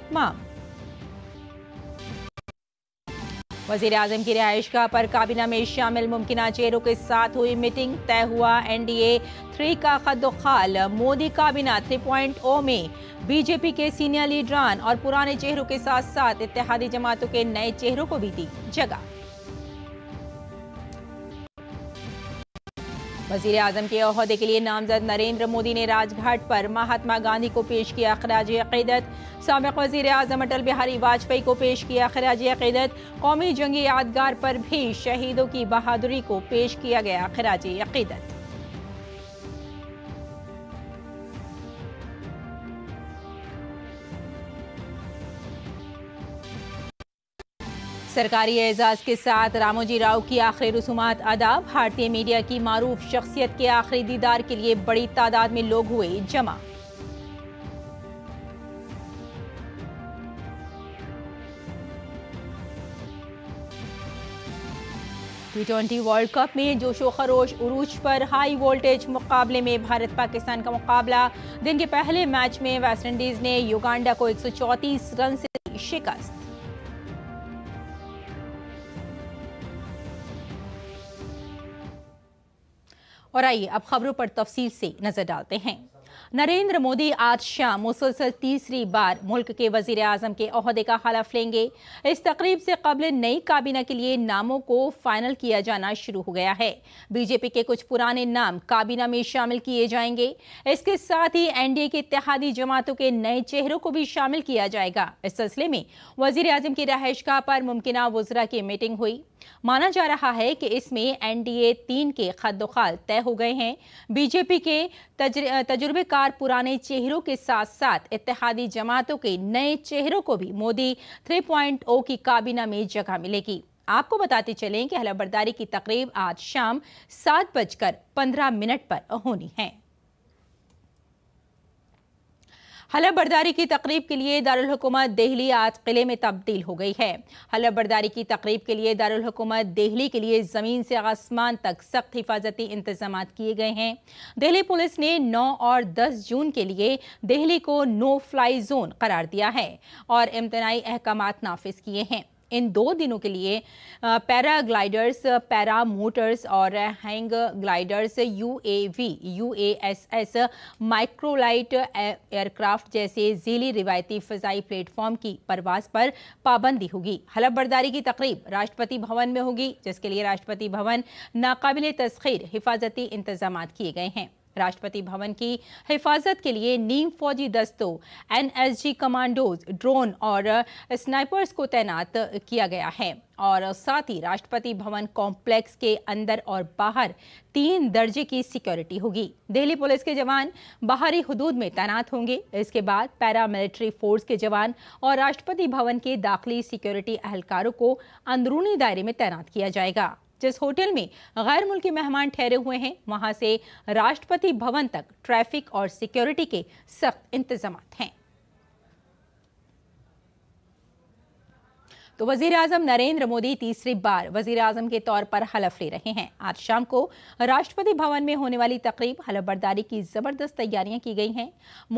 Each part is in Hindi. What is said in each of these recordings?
अहतमाम वजीर अजम की रिहाइशगाह पर काबिना में शामिल मुमकिन चेहरों के साथ हुई मीटिंग तय हुआ एन डी ए थ्री का खद खाल मोदी काबिना थ्री पॉइंट ओ में बीजेपी के सीनियर लीडरान और पुराने चेहरों के साथ साथ इतिहादी जमातों के नए चेहरों को भी दी जगह वजीर अजम के अहदे के लिए नामजद नरेंद्र मोदी ने राजघाट पर महात्मा गांधी को पेश किया खराज अकीदत सबक वजीर अजम अटल बिहारी वाजपेयी को पेश किया खराज अकीदत कौमी जंगी यादगार पर भी शहीदों की बहादुरी को पेश किया गया खराज अकीदत सरकारी एजाज़ के साथ रामोजी राव की आखिरी रसूमत अदा भारतीय मीडिया की मारूफ शख्सियत के आखिरी दीदार के लिए बड़ी तादाद में लोग हुए जमा टी ट्वेंटी वर्ल्ड कप में जोशो खरोश उरूज पर हाई वोल्टेज मुकाबले में भारत पाकिस्तान का मुकाबला दिन के पहले मैच में वेस्टइंडीज ने युगांडा को एक रन से शिकस्त और आइए अब खबरों पर तफसील से नजर डालते हैं नरेंद्र मोदी आज शाम मुसलसल तीसरी बार मुल्क के वजीर अजम के अहदे का हलफ लेंगे इस तकरीब से कबल नई काबीना के लिए नामों को फाइनल किया जाना शुरू हो गया है बीजेपी के कुछ पुराने नाम काबीना में शामिल किए जाएंगे इसके साथ ही एनडीए के इतिहादी जमातों के नए चेहरों को भी शामिल किया जाएगा इस सिलसिले में वजीर अजम की रहायशगाह पर मुमकिन वजरा की मीटिंग हुई माना जा रहा है कि इसमें एनडीए तीन के खदोखाल तय हो गए हैं बीजेपी के तजुर्बेकार पुराने चेहरों के साथ साथ इतिहादी जमातों के नए चेहरों को भी मोदी 3.0 की काबीना में जगह मिलेगी आपको बताते चलें कि हलाबरदारी की तकरीब आज शाम सात बजकर पंद्रह मिनट पर होनी है हलफ बर्दारी की तकरीब के लिए दारकूमत दिल्ली आज किले में तब्दील हो गई है हलफ बर्दारी की तकरीब के लिए दारकूमत दिल्ली के लिए ज़मीन से आसमान तक सख्त हिफाजती इंतजाम किए गए हैं दिल्ली पुलिस ने 9 और 10 जून के लिए दिल्ली को नो फ्लाई जोन करार दिया है और इम्तनाई अहकाम नाफिज किए हैं इन दो दिनों के लिए पैराग्लाइडर्स पैरा मोटर्स और hang gliders U A V U A S S microlight aircraft जैसे झीली रिवायती फ़जाई प्लेटफॉर्म की परवास पर पाबंदी होगी हलफ बर्दारी की तकरीब राष्ट्रपति भवन में होगी जिसके लिए राष्ट्रपति भवन नाकबिल तस्खीर हिफाजती इंतजाम किए गए हैं राष्ट्रपति भवन की हिफाजत के लिए नीम फौजी दस्तों एनएसजी कमांडोज ड्रोन और स्नाइपर्स को तैनात किया गया है और साथ ही राष्ट्रपति भवन कॉम्प्लेक्स के अंदर और बाहर तीन दर्जे की सिक्योरिटी होगी दिल्ली पुलिस के जवान बाहरी हदूद में तैनात होंगे इसके बाद पैरामिलिट्री फोर्स के जवान और राष्ट्रपति भवन के दाखिली सिक्योरिटी अहलकारों को अंदरूनी दायरे में तैनात किया जाएगा जिस होटल में गैर मुल्की मेहमान ठहरे हुए हैं वहां से राष्ट्रपति भवन तक ट्रैफिक और सिक्योरिटी के सख्त इंतजाम हैं तो वजीर अजम नरेंद्र मोदी तीसरी बार वजीर अजम के तौर पर हलफ ले रहे हैं आज शाम को राष्ट्रपति भवन में होने वाली तकरीब हलफबरदारी की ज़बरदस्त तैयारियां की गई हैं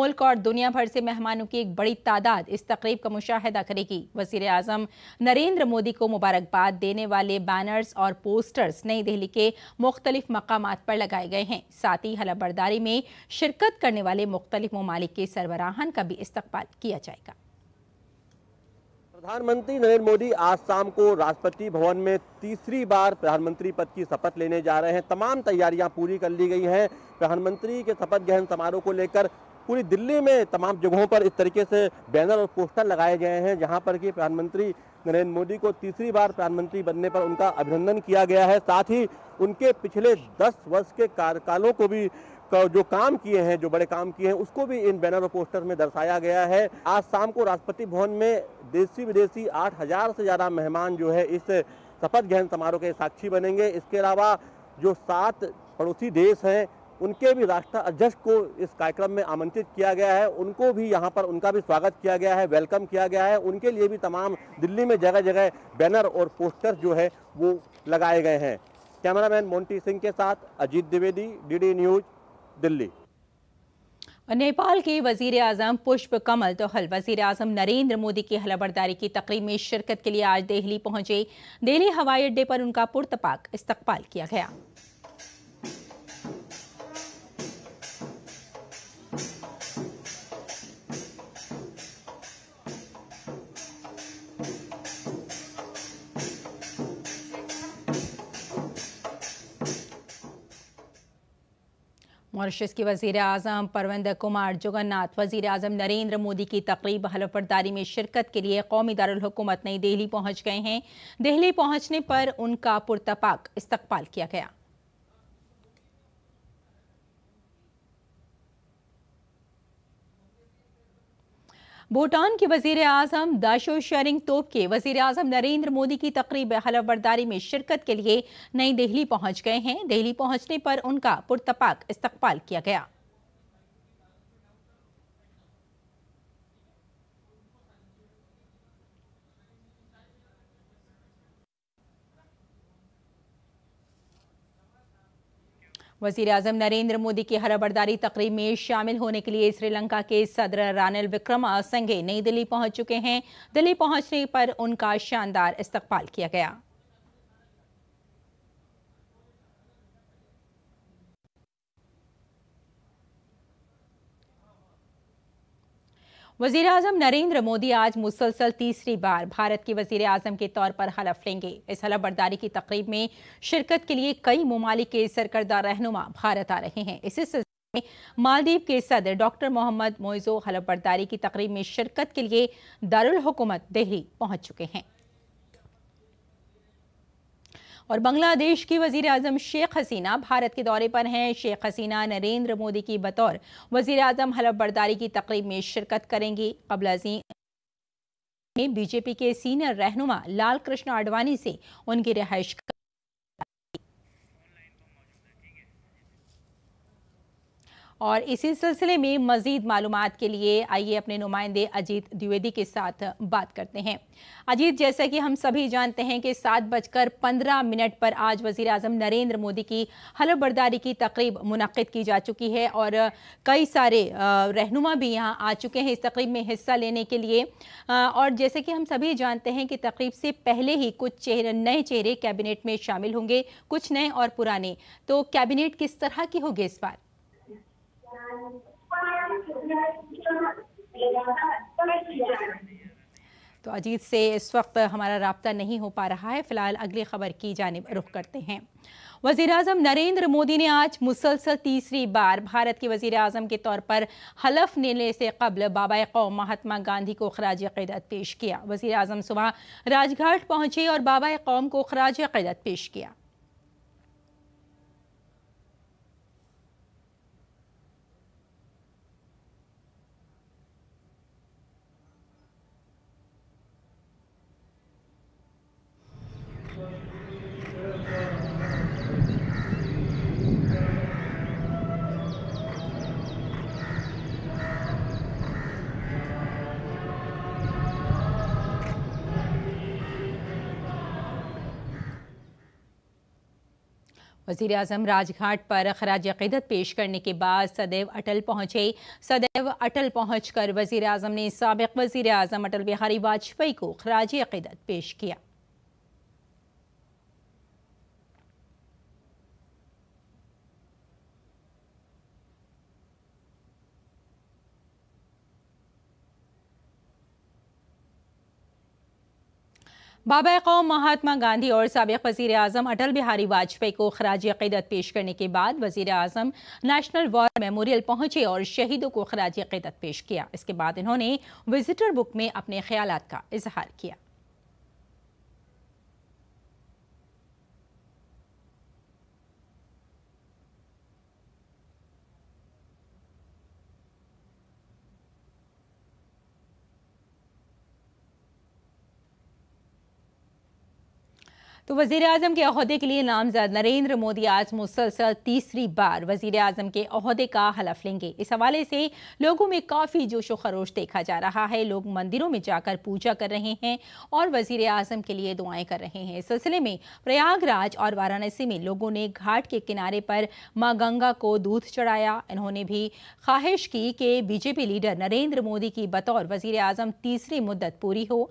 मुल्क और दुनिया भर से मेहमानों की एक बड़ी तादाद इस तकरीब का मुशाह करेगी वजीर अजम नरेंद्र मोदी को मुबारकबाद देने वाले बैनर्स और पोस्टर्स नई दिल्ली के मुख्तलिफ मकाम पर लगाए गए हैं साथ ही हलफबरदारी में शिरकत करने वाले मुख्तलिफ ममालिक के सरबराहान का भी इस्तबाल किया जाएगा प्रधानमंत्री नरेंद्र मोदी आज शाम को राष्ट्रपति भवन में तीसरी बार प्रधानमंत्री पद की शपथ लेने जा रहे हैं तमाम तैयारियां पूरी कर ली गई हैं प्रधानमंत्री के शपथ ग्रहण समारोह को लेकर पूरी दिल्ली में तमाम जगहों पर इस तरीके से बैनर और पोस्टर लगाए गए हैं जहां पर कि प्रधानमंत्री नरेंद्र मोदी को तीसरी बार प्रधानमंत्री बनने पर उनका अभिनंदन किया गया है साथ ही उनके पिछले दस वर्ष के कार्यकालों को भी का तो जो काम किए हैं जो बड़े काम किए हैं उसको भी इन बैनर और पोस्टर में दर्शाया गया है आज शाम को राष्ट्रपति भवन में देशी विदेशी आठ हजार से ज़्यादा मेहमान जो है इस शपथ ग्रहण समारोह के साक्षी बनेंगे इसके अलावा जो सात पड़ोसी देश हैं उनके भी राष्ट्र अध्यक्ष को इस कार्यक्रम में आमंत्रित किया गया है उनको भी यहाँ पर उनका भी स्वागत किया गया है वेलकम किया गया है उनके लिए भी तमाम दिल्ली में जगह जगह बैनर और पोस्टर जो है वो लगाए गए हैं कैमरामैन मोन्टी सिंह के साथ अजीत द्विवेदी डी न्यूज़ दिल्ली नेपाल के वजीर अजम पुष्प कमल तोहल वजीर अजम नरेंद्र मोदी की हलबरदारी की तकरीब में शिरकत के लिए आज दिल्ली पहुंचे दिल्ली हवाई अड्डे पर उनका पुरतपाक इस्तकबाल किया गया मॉरिशस के वजीर अजम परविंद कुमार जगन्नाथ वजीर अजम नरेंद्र मोदी की तकरीब हलफबरदारी में शिरकत के लिए कौमी दारकूमत नई दिल्ली पहुँच गए हैं दिल्ली पहुँचने पर उनका पुरतपाक इस्तकबाल किया गया भूटान के वजीर अजम दाशो शरिंग तोप के वजीर अजम नरेंद्र मोदी की तकरीब हलफबर्दारी में शिरकत के लिए नई दिल्ली पहुंच गए हैं दिल्ली पहुंचने पर उनका पुरतपाक इस्तकबाल किया गया वजीर अजम नरेंद्र मोदी की हराबरदारी तकरीब में शामिल होने के लिए श्रीलंका के सदर रानिल विक्रमा संघे नई दिल्ली पहुंच चुके हैं दिल्ली पहुंचने पर उनका शानदार इस्तकबाल किया गया वजीर अजम नरेंद्र मोदी आज मुसलसल तीसरी बार भारत के वजीर अजम के तौर पर हलफ लेंगे इस हलफ बर्दारी की तकरीब में शिरकत के लिए कई ममालिक के सरकर्दा रहनुमा भारत आ रहे हैं इसी सिलसिले में मालदीव के सदर डॉक्टर मोहम्मद मोइजो हलफ बर्दारी की तकरीब में शिरकत के लिए दारुल हुकूमत दिल्ली पहुंच चुके हैं और बांग्लादेश की वजीर अजम शेख हसीना भारत के दौरे पर हैं शेख हसीना नरेंद्र मोदी की बतौर वजीर अजम हलफ बर्दारी की तकरीब में शिरकत करेंगी कबल में बीजेपी के सीनियर रहनुमा लाल कृष्ण आडवाणी से उनकी रिहाइश और इसी सिलसिले में मजीद मालूम के लिए आइए अपने नुमाइंदे अजीत द्विवेदी के साथ बात करते हैं अजीत जैसा कि हम सभी जानते हैं कि सात बजकर पंद्रह मिनट पर आज वजीर अजम नरेंद्र मोदी की हलफबरदारी की तकरीब मुनद की जा चुकी है और कई सारे रहनुमा भी यहाँ आ चुके हैं इस तकरीब में हिस्सा लेने के लिए और जैसे कि हम सभी जानते हैं कि तकरीब से पहले ही कुछ चेहरे नए चेहरे कैबिनेट में शामिल होंगे कुछ नए और पुराने तो कैबिनेट किस तरह की होगी इस बार तो अजीत से इस वक्त हमारा रबता नहीं हो पा रहा है फ़िलहाल अगली खबर की जानब रुख करते हैं वज़ी अजम नरेंद्र मोदी ने आज मुसलसल तीसरी बार भारत के वज़ी अजम के तौर पर हलफ लेने से कबल बाबा कौम महात्मा गांधी को खराज क़दत पेश किया वज़ी अजम सुबह राजघाट पहुँचे और बाबा कौम को खराज क़दत पेश किया वजीर अजम राजघाट पर खराज अकीदत पेश करने के बाद सदैव अटल पहुँचे सदैव अटल पहुँच कर वजीर अजम ने सबक वजीर अजम अटल बिहारी वाजपेयी को खराज अकीदत पेश किया बाबा कौम महात्मा गांधी और सबक वजीर अजम अटल बिहारी वाजपेयी को खराज अकीदत पेश करने के बाद वजीर अजम नेशनल वॉर मेमोरियल पहुंचे और शहीदों को खराज अकीदत पेश किया इसके बाद इन्होंने विजिटर बुक में अपने ख्याल का इजहार किया तो वजीर अजम के अहदे के लिए नामजद नरेंद्र मोदी आज मुसलसल तीसरी बार वजीर अजम के अहदे का हलफ लेंगे इस हवाले से लोगों में काफ़ी जोश व खरोश देखा जा रहा है लोग मंदिरों में जाकर पूजा कर रहे हैं और वजीर अजम के लिए दुआएं कर रहे हैं इस सिलसिले में प्रयागराज और वाराणसी में लोगों ने घाट के किनारे पर माँ गंगा को दूध चढ़ाया इन्होंने भी ख्वाहिश की कि बीजेपी लीडर नरेंद्र मोदी की बतौर वजीर अजम तीसरी मुद्दत पूरी हो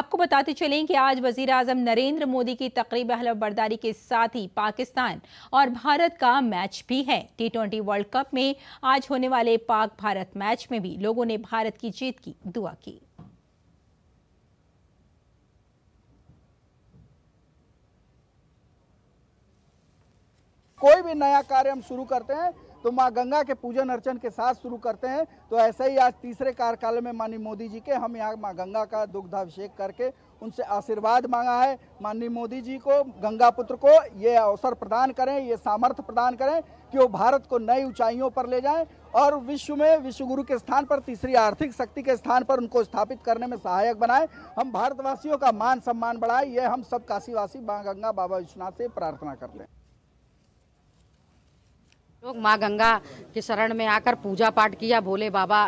आपको बताते चलें कि आज वजीर अजम नरेंद्र मोदी की तकरीब अहल बर्दारी के साथ ही पाकिस्तान और भारत का मैच भी है टी ट्वेंटी वर्ल्ड कप में आज होने वाले पाक भारत मैच में भी लोगों ने भारत की जीत की दुआ की कोई भी नया कार्य हम शुरू करते हैं तो माँ गंगा के पूजन अर्चन के साथ शुरू करते हैं तो ऐसे ही आज तीसरे कार्यकाल में माननीय मोदी जी के हम यहाँ माँ गंगा का दुग्धाभिषेक करके उनसे आशीर्वाद मांगा है माननीय मोदी जी को गंगा पुत्र को ये अवसर प्रदान करें ये सामर्थ्य प्रदान करें कि वो भारत को नई ऊंचाइयों पर ले जाएं और विश्व में विश्व गुरु के स्थान पर तीसरी आर्थिक शक्ति के स्थान पर उनको स्थापित करने में सहायक बनाए हम भारतवासियों का मान सम्मान बढ़ाएं ये हम सब काशीवासी गंगा बाबा विश्वनाथ से प्रार्थना करते हैं लोग माँ गंगा के शरण में आकर पूजा पाठ किया भोले बाबा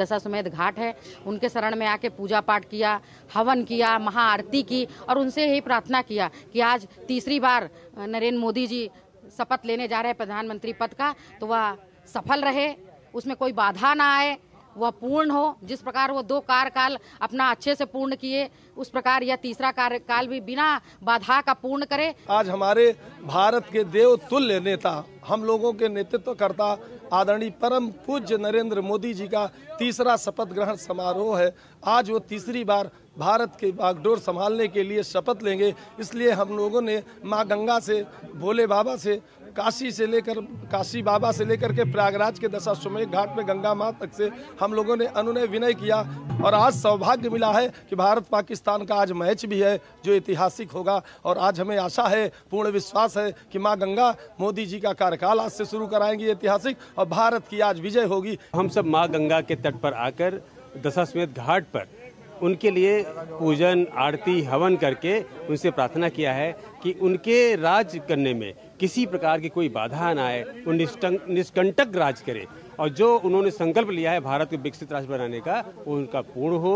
दशा समेत घाट है उनके शरण में आके पूजा पाठ किया हवन किया महाआरती की और उनसे यही प्रार्थना किया कि आज तीसरी बार नरेंद्र मोदी जी शपथ लेने जा रहे हैं प्रधानमंत्री पद का तो वह सफल रहे उसमें कोई बाधा ना आए वह पूर्ण हो जिस प्रकार वो दो कार्यकाल अपना अच्छे से पूर्ण किए उस प्रकार यह तीसरा कार्यकाल भी बिना बाधा का पूर्ण करे आज हमारे भारत के देव तुल्य नेता हम लोगों के नेतृत्वकर्ता आदरणीय परम पूज्य नरेंद्र मोदी जी का तीसरा शपथ ग्रहण समारोह है आज वो तीसरी बार भारत के बागडोर संभालने के लिए शपथ लेंगे इसलिए हम लोगों ने माँ गंगा से भोले बाबा से काशी से लेकर काशी बाबा से लेकर के प्रयागराज के दशा दशाश्वमेघ घाट में गंगा माँ तक से हम लोगों ने अनुनय विनय किया और आज सौभाग्य मिला है कि भारत पाकिस्तान का आज मैच भी है जो ऐतिहासिक होगा और आज हमें आशा है पूर्ण विश्वास है कि माँ गंगा मोदी जी का कार्यकाल आज से शुरू कराएंगी ऐतिहासिक और भारत की आज विजय होगी हम सब माँ गंगा के तट पर आकर दशाश्वमेध घाट पर उनके लिए पूजन आरती हवन करके उनसे प्रार्थना किया है कि उनके राज करने में किसी प्रकार की कोई बाधा ना आए वो निष्कंटक राज करे और जो उन्होंने संकल्प लिया है भारत को विकसित राष्ट्र बनाने का वो उनका पूर्ण हो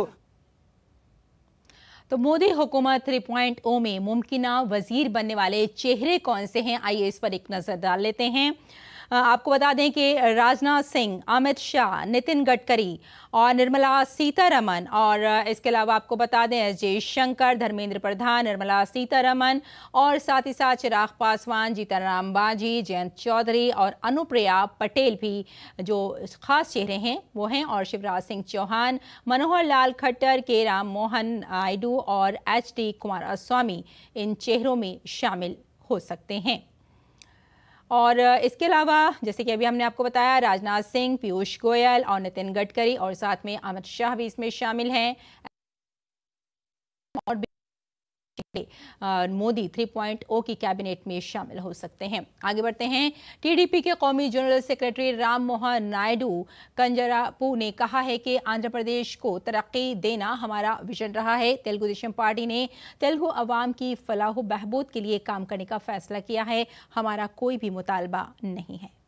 तो मोदी हुकूमत थ्री पॉइंट ओ में मुमकिन वजीर बनने वाले चेहरे कौन से हैं आइए इस पर एक नज़र डाल लेते हैं आपको बता दें कि राजनाथ सिंह अमित शाह नितिन गडकरी और निर्मला सीतारमन और इसके अलावा आपको बता दें एस जयशंकर धर्मेंद्र प्रधान निर्मला सीतारमन और साथ ही साथ चिराग पासवान राम बाजी जयंत चौधरी और अनुप्रिया पटेल भी जो खास चेहरे हैं वो हैं और शिवराज सिंह चौहान मनोहर लाल खट्टर के राम मोहन नायडू और एच डी कुमार स्वामी इन चेहरों में शामिल हो सकते हैं और इसके अलावा जैसे कि अभी हमने आपको बताया राजनाथ सिंह पीयूष गोयल और नितिन गडकरी और साथ में अमित शाह भी इसमें शामिल हैं और मोदी थ्री पॉइंट ओ की कैबिनेट में शामिल हो सकते हैं आगे बढ़ते हैं टीडीपी के कौमी जनरल सेक्रेटरी राम मोहन नायडू कंजरापू ने कहा है कि आंध्र प्रदेश को तरक्की देना हमारा विजन रहा है तेलुगु देशम पार्टी ने तेलुगु अवाम की फलाह बहबूद के लिए काम करने का फैसला किया है हमारा कोई भी मुतालबा नहीं है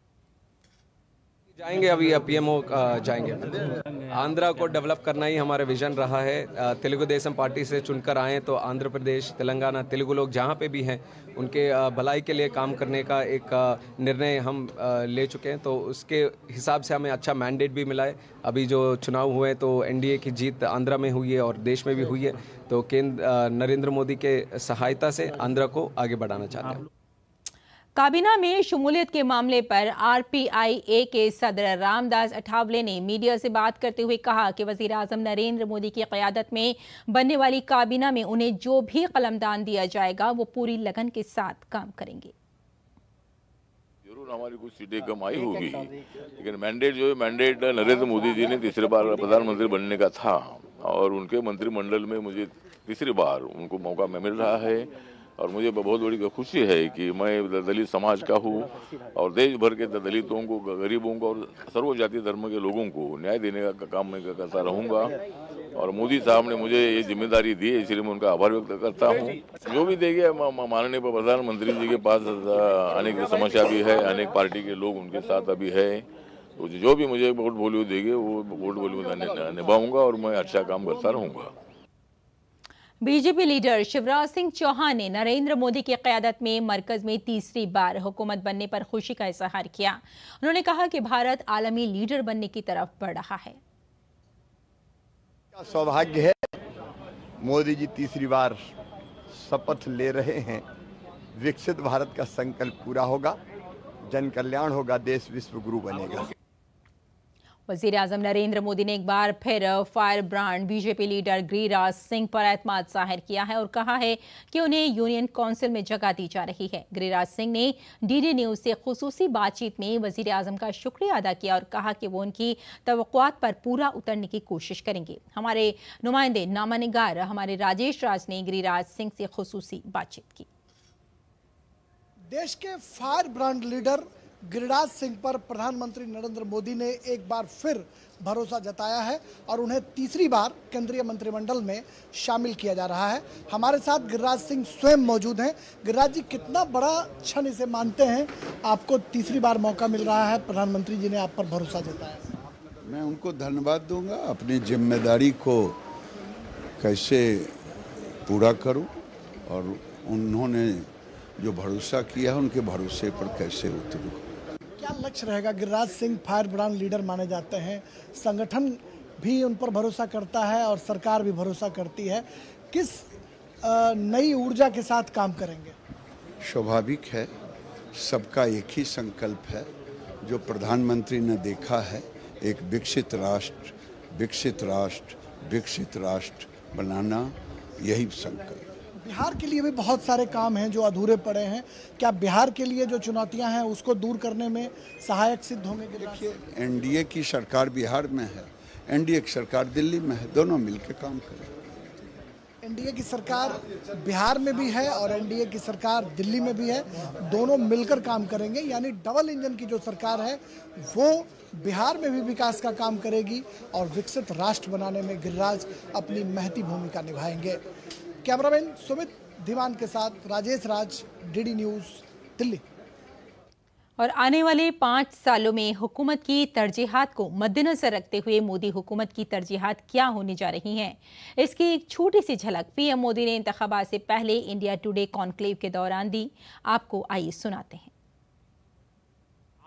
जाएंगे अभी पीएमओ जाएंगे आंध्रा को डेवलप करना ही हमारा विजन रहा है तेलुगु देशम पार्टी से चुनकर आए तो आंध्र प्रदेश तेलंगाना तेलुगु लोग जहाँ पे भी हैं उनके भलाई के लिए काम करने का एक निर्णय हम ले चुके हैं तो उसके हिसाब से हमें अच्छा मैंडेट भी मिला है अभी जो चुनाव हुए तो एनडीए की जीत आंध्रा में हुई है और देश में भी हुई है तो केंद्र नरेंद्र मोदी के सहायता से आंध्रा को आगे बढ़ाना चाहते हैं काबीना में शमूलियत के मामले पर आरपीआईए के सदर रामदास अठावले ने मीडिया से बात करते हुए कहा कि वज़ी अजम नरेंद्र मोदी की क़्यादत में बनने वाली काबीना में उन्हें जो भी कलमदान दिया जाएगा वो पूरी लगन के साथ काम करेंगे जरूर हमारी कुछ सीटें कम आई होगी लेकिन मैंडेट जो है मैंडेट नरेंद्र मोदी जी ने तीसरे बार प्रधानमंत्री बनने का था और उनके मंत्रिमंडल में मुझे तीसरी बार उनको मौका मिल रहा है और मुझे बहुत बड़ी खुशी है कि मैं दलित समाज का हूँ और देश भर के दलितों को गरीबों को और सर्व जाति धर्म के लोगों को न्याय देने का काम मैं करता रहूँगा और मोदी साहब ने मुझे ये जिम्मेदारी दी है इसलिए मैं उनका आभार व्यक्त करता हूँ जो भी देखिए माननीय प्रधानमंत्री जी के पास अनेक समस्या भी है अनेक पार्टी के लोग उनके साथ अभी है तो जो भी मुझे वोट बोलियो देगी वो वोट बोलियो निभाऊंगा और मैं अच्छा काम करता रहूँगा बीजेपी लीडर शिवराज सिंह चौहान ने नरेंद्र मोदी की क्यादत में मरकज में तीसरी बार हुकूमत बनने पर खुशी का इजहार किया उन्होंने कहा कि भारत आलमी लीडर बनने की तरफ बढ़ रहा है सौभाग्य है मोदी जी तीसरी बार शपथ ले रहे हैं विकसित भारत का संकल्प पूरा होगा जन कल्याण होगा देश विश्व गुरु बनेगा वजीर अजम नरेंद्र मोदी ने एक बार फिर firebrand BJP leader Giriraj Singh पर एतम जाहिर किया है और कहा है कि उन्हें यूनियन काउंसिल में जगह दी जा रही है गिरिराज सिंह ने डीडी न्यूज से खसूसी बातचीत में वजीर अजम का शुक्रिया अदा किया और कहा कि वो उनकी तवक़ात पर पूरा उतरने की कोशिश करेंगे हमारे नुमाइंदे नामा हमारे राजेश राज ने गिरिराज सिंह से खसूसी बातचीत की देश के firebrand leader Giriraj Singh पर प्रधानमंत्री नरेंद्र मोदी ने एक बार फिर भरोसा जताया है और उन्हें तीसरी बार केंद्रीय मंत्रिमंडल में शामिल किया जा रहा है हमारे साथ गिरिराज सिंह स्वयं मौजूद हैं गिरिराज जी कितना बड़ा क्षण इसे मानते हैं आपको तीसरी बार मौका मिल रहा है प्रधानमंत्री जी ने आप पर भरोसा जताया मैं उनको धन्यवाद दूंगा अपनी जिम्मेदारी को कैसे पूरा करूँ और उन्होंने जो भरोसा किया है उनके भरोसे पर कैसे उतरूँ लक्ष्य रहेगा Giriraj Singh firebrand leader माने जाते हैं संगठन भी उन पर भरोसा करता है और सरकार भी भरोसा करती है किस नई ऊर्जा के साथ काम करेंगे स्वाभाविक है सबका एक ही संकल्प है जो प्रधानमंत्री ने देखा है एक विकसित राष्ट्र विकसित राष्ट्र विकसित राष्ट्र बनाना यही संकल्प बिहार के लिए भी बहुत सारे काम हैं जो अधूरे पड़े हैं क्या बिहार के लिए जो चुनौतियां हैं उसको दूर करने में सहायक सिद्ध होंगे देखिए एनडीए की सरकार बिहार में है एनडीए की सरकार दिल्ली में है दोनों मिलकर काम करें एनडीए की सरकार बिहार में भी है और एनडीए की सरकार दिल्ली में भी है दोनों मिलकर काम करेंगे यानी डबल इंजन की जो सरकार है वो बिहार में भी विकास का काम करेगी और विकसित राष्ट्र बनाने में गिरिराज अपनी महती भूमिका निभाएंगे कैमरामैन सुमित धीमान के साथ राजेश राज डीडी न्यूज़ दिल्ली और आने वाले पाँच सालों में हुकूमत की तरजीहत को मद्देनजर रखते हुए मोदी हुकूमत की तरजीहत क्या होने जा रही हैं इसकी एक छोटी सी झलक पीएम मोदी ने इंतबात से पहले इंडिया टुडे कॉन्क्लेव के दौरान दी आपको आइए सुनाते हैं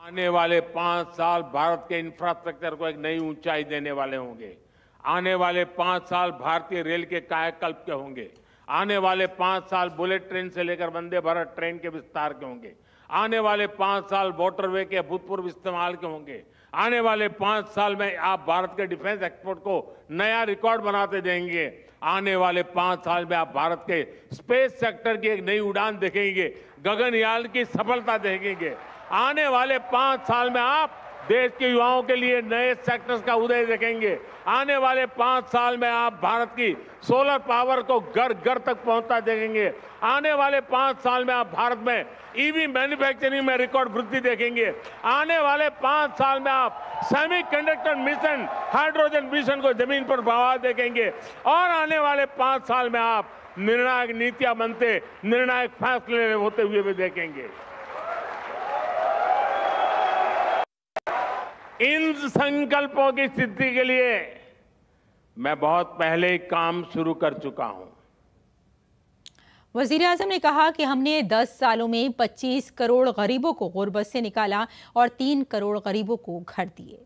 आने वाले पाँच साल भारत के इंफ्रास्ट्रक्चर को एक नई ऊंचाई देने वाले होंगे आने वाले पाँच साल भारतीय रेल के कायाकल्प के होंगे आने वाले पांच साल बुलेट ट्रेन से लेकर वंदे भारत ट्रेन के विस्तार के होंगे आने वाले पांच साल वॉटरवे के अभूतपूर्व इस्तेमाल के होंगे आने वाले पांच साल में आप भारत के डिफेंस एक्सपोर्ट को नया रिकॉर्ड बनाते देंगे आने वाले पांच साल में आप भारत के स्पेस सेक्टर की एक नई उड़ान देखेंगे गगनयान की सफलता देखेंगे आने वाले पांच साल में आप देश के युवाओं के लिए नए सेक्टर्स का उदय देखेंगे आने वाले पांच साल में आप भारत की सोलर पावर को घर घर तक पहुंचता देखेंगे आने वाले पांच साल में आप भारत में ईवी मैन्युफैक्चरिंग में रिकॉर्ड वृद्धि देखेंगे आने वाले पांच साल में आप सेमीकंडक्टर मिशन हाइड्रोजन मिशन को जमीन पर बढ़ावा देखेंगे और आने वाले पांच साल में आप निर्णायक नीतियां बनते निर्णायक फैसले होते हुए भी देखेंगे इन संकल्पों की सिद्धि के लिए मैं बहुत पहले ही काम शुरू कर चुका हूं वजीर अजम ने कहा कि हमने 10 सालों में 25 करोड़ गरीबों को गुरबत से निकाला और 3 करोड़ गरीबों को घर दिए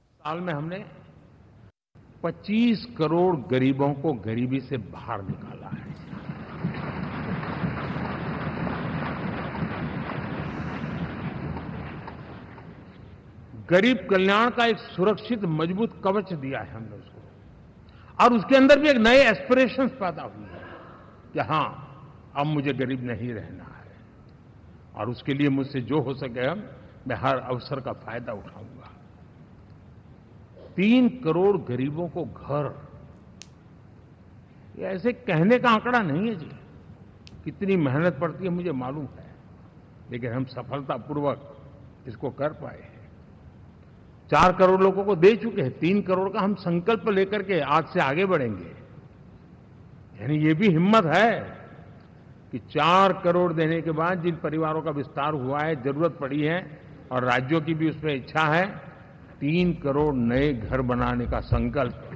साल में हमने 25 करोड़ गरीबों को गरीबी से बाहर निकाला है गरीब कल्याण का एक सुरक्षित मजबूत कवच दिया है हमने उसको और उसके अंदर भी एक नए एस्पिरेशन पैदा हुई है कि हां अब मुझे गरीब नहीं रहना है और उसके लिए मुझसे जो हो सके हम मैं हर अवसर का फायदा उठाऊंगा तीन करोड़ गरीबों को घर ये ऐसे कहने का आंकड़ा नहीं है जी कितनी मेहनत पड़ती है मुझे मालूम है लेकिन हम सफलतापूर्वक इसको कर पाए हैं चार करोड़ लोगों को दे चुके हैं तीन करोड़ का हम संकल्प लेकर के आज से आगे बढ़ेंगे यानी ये भी हिम्मत है कि चार करोड़ देने के बाद जिन परिवारों का विस्तार हुआ है जरूरत पड़ी है और राज्यों की भी उसमें इच्छा है तीन करोड़ नए घर बनाने का संकल्प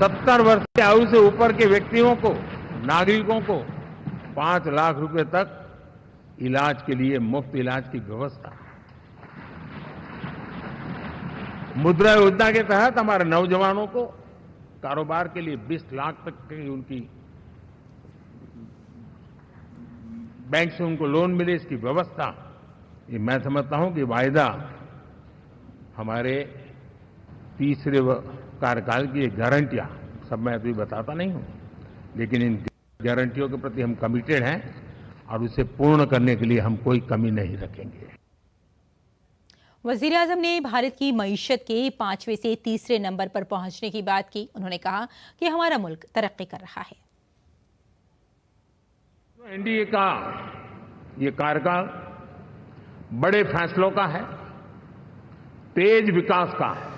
सत्तर वर्ष की आयु से ऊपर के व्यक्तियों को नागरिकों को पांच लाख रुपए तक इलाज के लिए मुफ्त इलाज की व्यवस्था मुद्रा योजना के तहत हमारे नौजवानों को कारोबार के लिए 20 लाख तक की उनकी बैंक से उनको लोन मिले इसकी व्यवस्था ये मैं समझता हूं कि वायदा हमारे तीसरे कार्यकाल की गारंटियां सब मैं अभी बताता नहीं हूं लेकिन इन गारंटियों के प्रति हम कमिटेड हैं और उसे पूर्ण करने के लिए हम कोई कमी नहीं रखेंगे वजीर अजम ने भारत की मीशत के पाँचवें से तीसरे नंबर पर पहुँचने की बात की उन्होंने कहा कि हमारा मुल्क तरक्की कर रहा है एनडीए का ये कार्यकाल बड़े फैसलों का है तेज विकास का है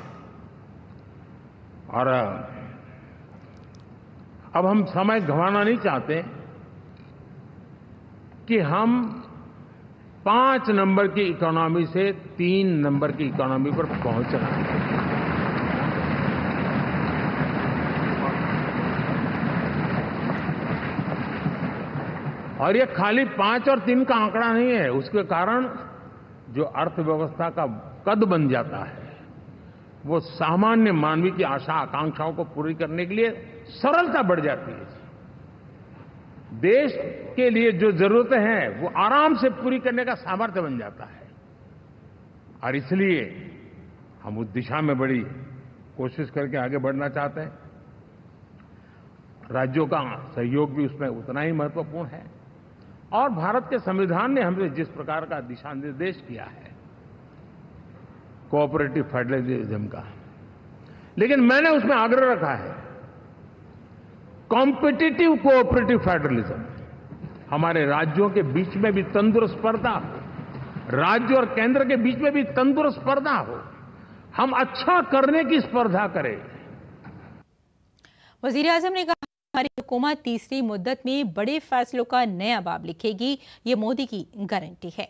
और अब हम समय घवाना नहीं चाहते कि हम पांच नंबर की इकोनॉमी से तीन नंबर की इकोनॉमी पर पहुंचना और ये खाली पांच और तीन का आंकड़ा नहीं है उसके कारण जो अर्थव्यवस्था का कद बन जाता है वो सामान्य मानवीय की आशा आकांक्षाओं को पूरी करने के लिए सरलता बढ़ जाती है देश के लिए जो जरूरतें हैं वो आराम से पूरी करने का सामर्थ्य बन जाता है और इसलिए हम उस दिशा में बड़ी कोशिश करके आगे बढ़ना चाहते हैं राज्यों का सहयोग भी उसमें उतना ही महत्वपूर्ण है और भारत के संविधान ने हमें जिस प्रकार का दिशा निर्देश किया है कोऑपरेटिव फेडरलिज्म का लेकिन मैंने उसमें आग्रह रखा है कॉम्पिटिटिव कोऑपरेटिव फेडरलिज्म हमारे राज्यों के बीच में भी तंदुरुस्त स्पर्धा हो राज्य और केंद्र के बीच में भी तंदुरुस्त स्पर्धा हो हम अच्छा करने की स्पर्धा करें वजीर आजम ने कहा हमारी हुकूमत तीसरी मुद्दत में बड़े फैसलों का नया बाब लिखेगी ये मोदी की गारंटी है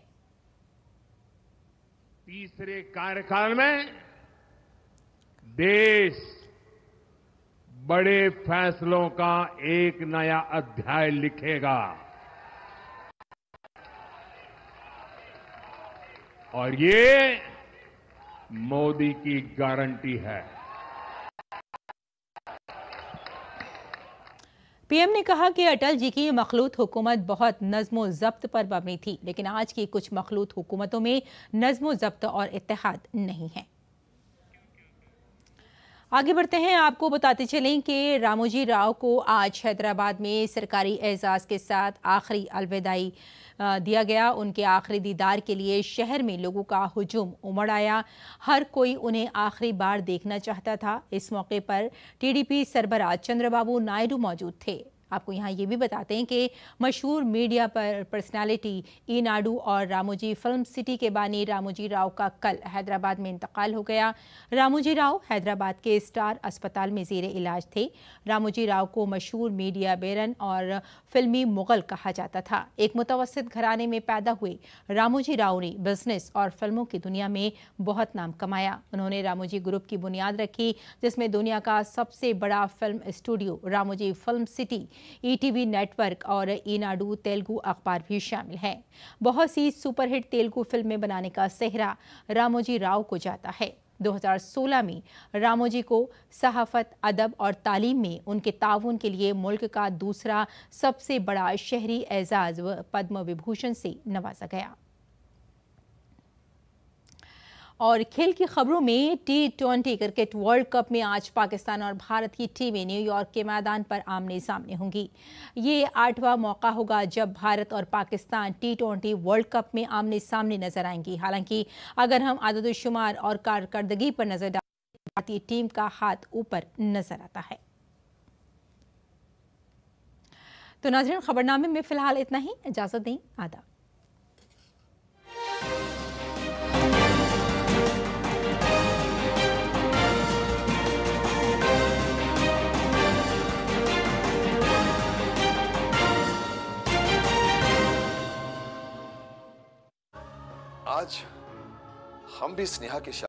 तीसरे कार्यकाल में देश बड़े फैसलों का एक नया अध्याय लिखेगा और ये मोदी की गारंटी है पीएम ने कहा कि अटल जी की मखलूत हुकूमत बहुत नज्म जब्त पर मबनी थी लेकिन आज की कुछ मखलूत हुकूमतों में नज्म जब्त और इतिहाद नहीं है आगे बढ़ते हैं आपको बताते चलें कि रामोजी राव को आज हैदराबाद में सरकारी एजाज़ के साथ आखिरी अलविदाई दिया गया उनके आखिरी दीदार के लिए शहर में लोगों का हुजूम उमड़ आया हर कोई उन्हें आखिरी बार देखना चाहता था इस मौके पर टीडीपी सरबराज चंद्रबाबू नायडू मौजूद थे आपको यहाँ ये भी बताते हैं कि मशहूर मीडिया पर पर्सनालिटी ई नाडू और रामोजी फिल्म सिटी के बानी रामोजी राव का कल हैदराबाद में इंतकाल हो गया रामोजी राव हैदराबाद के स्टार अस्पताल में जेर इलाज थे रामोजी राव को मशहूर मीडिया बेरन और फिल्मी मुगल कहा जाता था एक मुतवसत घराने में पैदा हुए रामोजी राव ने बिजनेस और फिल्मों की दुनिया में बहुत नाम कमाया उन्होंने रामोजी ग्रुप की बुनियाद रखी जिसमें दुनिया का सबसे बड़ा film studio Ramoji film city ETV e network और ईनाडू तेलुगु अखबार भी शामिल हैं बहुत सी सुपरहिट तेलुगु फिल्में बनाने का सेहरा रामोजी राव को जाता है 2016 में रामोजी को सहाफत अदब और तालीम में उनके ताउन के लिए मुल्क का दूसरा सबसे बड़ा शहरी एजाज़ व पद्म विभूषण से नवाजा गया और खेल की खबरों में T twenty cricket world cup में आज पाकिस्तान और भारत की टीमें न्यूयॉर्क के मैदान पर आमने सामने होंगी ये आठवां मौका होगा जब भारत और Pakistan T twenty world cup में आमने सामने नजर आएंगी हालांकि अगर हम आदतुमार और कारकर्दगी पर नजर डालें भारतीय टीम का हाथ ऊपर नजर आता है तो नाजरन खबरनामे में फिलहाल इतना ही इजाज़त दें आदाब आज हम भी स्नेहा के